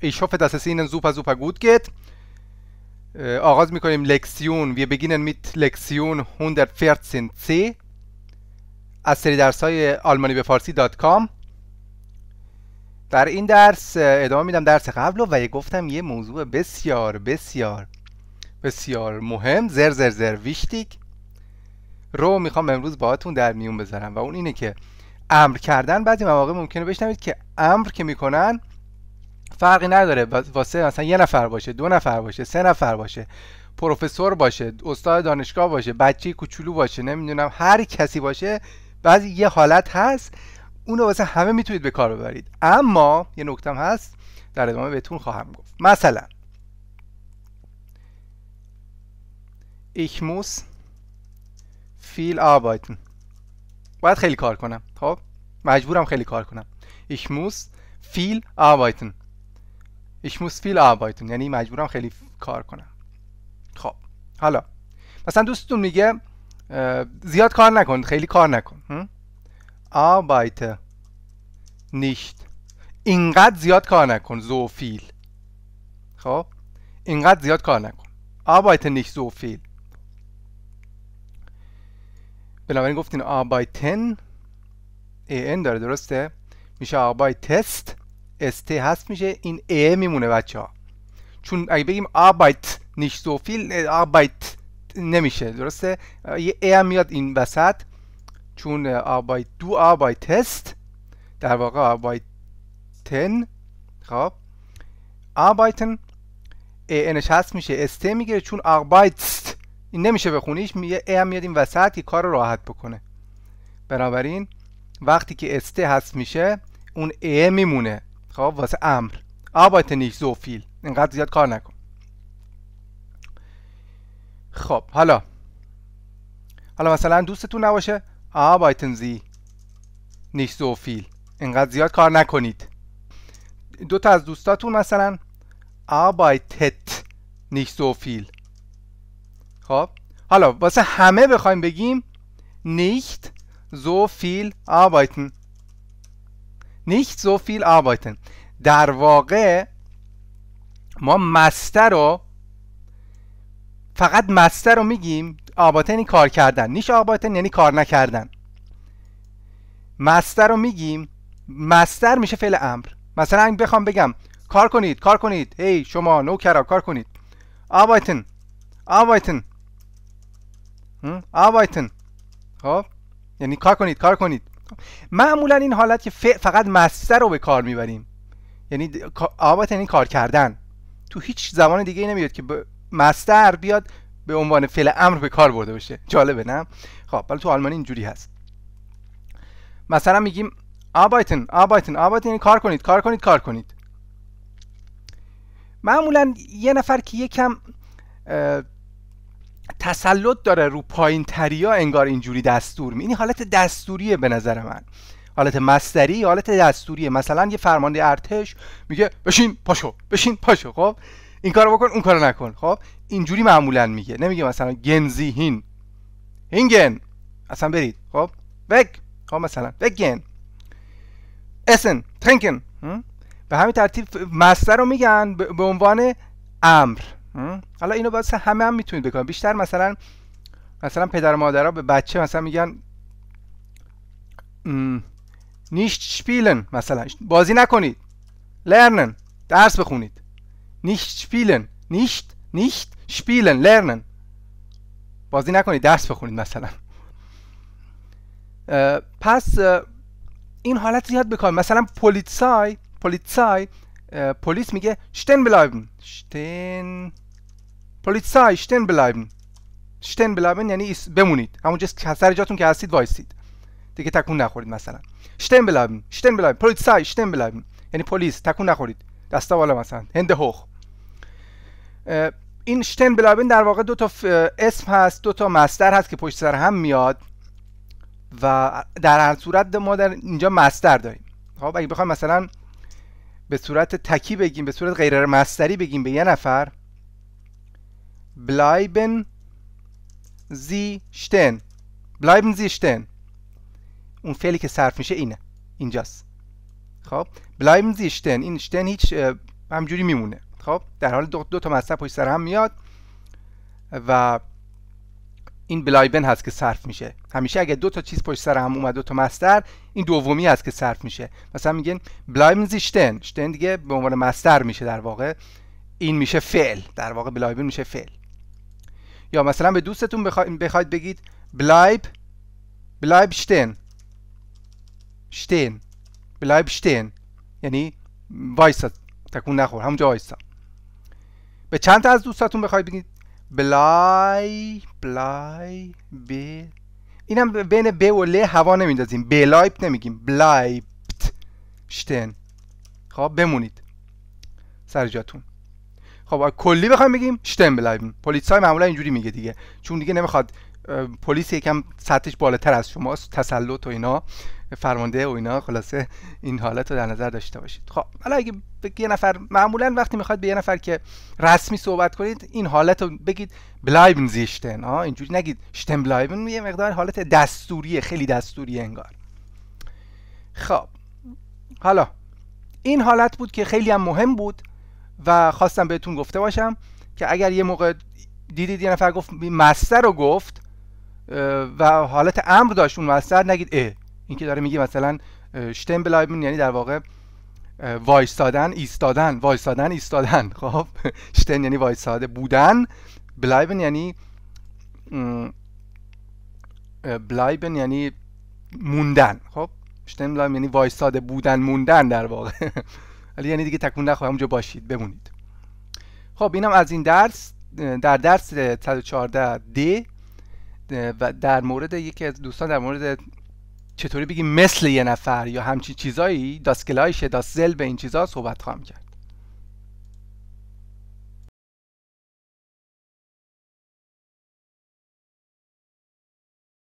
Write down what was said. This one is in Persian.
Ich hoffe, dass es Ihnen super, super gut geht. Äh, Ágaz میکنیم لکسیون. Wir beginnen mit لکسیون 114c از سری درس های آلمانی به فارسی دات کام. در این درس ادامه میدم درس قبل و یه گفتم یه موضوع بسیار بسیار بسیار مهم زر زر زر ویشتیک رو میخوام امروز باهاتون در میون بذارم و اون اینه که امر کردن بعضی مواقع ممکنه بشنوید که امر که میکنن فرقی نداره واسه مثلا یه نفر باشه دو نفر باشه سه نفر باشه پروفسور باشه استاد دانشگاه باشه بچه کوچولو باشه نمیدونم هر کسی باشه بعضی یه حالت هست اونو واسه همه میتونید به کار ببرید اما یه نکتم هست در ادامه بهتون خواهم گفت مثلا ich muss viel arbeiten باید خیلی کار کنم خب مجبورم خیلی کار کنم ich muss viel arbeiten Ich muss viel arbeiten یعنی مجبورم خیلی کار کنم خب حالا مثلا دوستتون میگه زیاد کار نکن خیلی کار نکن آبایت nicht اینقدر زیاد کار نکن زو فیل خب اینقدر زیاد کار نکن آبایت nicht زو فیل بنابراین گفتین arbeiten این داره درسته میشه تست. ST هست میشه این ا میمونه بچه ها چون اگه بگیم آبایت نیش سوفیل آبایت نمیشه درسته یه ا هم میاد این وسط چون آبایت دو آبایت هست در واقع تن خب آبایتن انش هست میشه است میگیره چون آبایت این نمیشه بخونیش میگه ا هم میاد این وسط که کار راحت بکنه بنابراین وقتی که است هست میشه اون ای میمونه خب واسه امر آبایت نیش زوفیل اینقدر زیاد کار نکن خب حالا حالا مثلا دوستتون نباشه آبایتن زی نیش زوفیل اینقدر زیاد کار نکنید دو تا از دوستاتون مثلا آبایتت نیش زوفیل خب حالا واسه همه بخوایم بگیم نیشت زو فیل آبایتن nicht so فیل arbeiten در واقع ما مستر رو فقط مستر رو میگیم آباتن کار کردن نیش آبایتن یعنی کار نکردن مستر رو میگیم مستر میشه فعل امر مثلا بخوام بگم کار کنید کار کنید ای شما نوکرا کار کنید آبایتن آبایتن آبایتن خب یعنی کار کنید کار کنید معمولا این حالت که فقط مستر رو به کار میبریم یعنی آبت یعنی کار کردن تو هیچ زمان دیگه ای نمیاد که مستر بیاد به عنوان فعل امر به کار برده بشه جالبه نه خب ولی تو آلمانی اینجوری هست مثلا میگیم آبایتن آبایتن آبایتن یعنی کار کنید کار کنید کار کنید معمولا یه نفر که یکم تسلط داره رو پایین تریا انگار اینجوری دستور می این حالت دستوریه به نظر من حالت مستری حالت دستوریه مثلا یه فرمانده ارتش میگه بشین پاشو بشین پاشو خب این کارو بکن اون کارو نکن خب اینجوری معمولا میگه نمیگه مثلا هین هینگن اصلا برید خب بگ خب مثلا بگن اسن ترنکن به همین ترتیب مستر رو میگن به عنوان امر حالا اینو واسه همه هم میتونید بکنید بیشتر مثلا مثلا پدر و مادرها به بچه مثلا میگن نیشت شپیلن مثلا بازی نکنید لرنن درس بخونید نیشت شپیلن نیشت نیشت شپیلن لرنن بازی نکنید درس بخونید مثلا پس این حالت زیاد بکنید مثلا پولیتسای پلیتسای پلیس میگه شتن بلایبن شتن پلیسای شتن بلایبن شتن بلایبن یعنی بمونید جس سر جاتون که هستید وایسید دیگه تکون نخورید مثلا شتن بلایبن شتن بلایبن پلیسای شتن بلایبن یعنی پلیس تکون نخورید دستا بالا مثلا هند هوخ این شتن بلایبن در واقع دو تا اسم هست دو تا مستر هست که پشت سر هم میاد و در هر صورت ما در اینجا مستر داریم خب اگه بخوایم مثلا به صورت تکی بگیم به صورت غیر مصدری بگیم به یه نفر Bleiben Sie stehen. Bleiben Sie stehen. اون فعلی که صرف میشه اینه. اینجاست. خب بلایبن زی شتن این شتن هیچ همجوری میمونه خب در حال دو, تا پشت سر هم میاد و این بلایبن هست که صرف میشه همیشه اگه دو تا چیز پشت سر هم اومد دو تا مستر این دومی هست که صرف میشه مثلا میگن بلایبن زی شتن دیگه به عنوان مستر میشه در واقع این میشه فعل در واقع بلایبن میشه فعل یا مثلا به دوستتون بخواید بگید بلایب بلایب شتن شتن بلایب شتن یعنی وایسا تکون نخور همونجا وایسا به چند تا از دوستاتون بخواید بگید بلای بلای ب اینم بین ب و ل هوا نمیندازیم بلایب نمیگیم بلایبت شتن خب بمونید سر جاتون خب کلی بخوام بگیم شتم بلایبن پلیسای معمولا اینجوری میگه دیگه چون دیگه نمیخواد پلیس یکم سطحش بالاتر از شماست تسلط و اینا فرمانده و اینا خلاصه این حالت رو در نظر داشته باشید خب حالا اگه یه نفر معمولا وقتی میخواد به یه نفر که رسمی صحبت کنید این حالت رو بگید بلایبن زیشتن ها اینجوری نگید شتم بلایبن یه مقدار حالت دستوریه خیلی دستوری انگار خب حالا این حالت بود که خیلی هم مهم بود و خواستم بهتون گفته باشم که اگر یه موقع دیدید یه نفر گفت مستر رو گفت و حالت امر داشت اون مستر نگید اه این که داره میگه مثلا شتم بلایبن یعنی در واقع وایستادن ایستادن وایستادن ایستادن خب شتن یعنی وایستاده بودن بلایبن یعنی بلایبن یعنی موندن خب شتن بلایبن یعنی وایستاده بودن موندن در واقع ولی یعنی دیگه تکون نخواهم همونجا باشید بمونید خب اینم از این درس در درس 114 د و در مورد یکی از دوستان در مورد چطوری بگیم مثل یه نفر یا همچین چیزایی داس کلایش زل به این چیزا صحبت خواهم کرد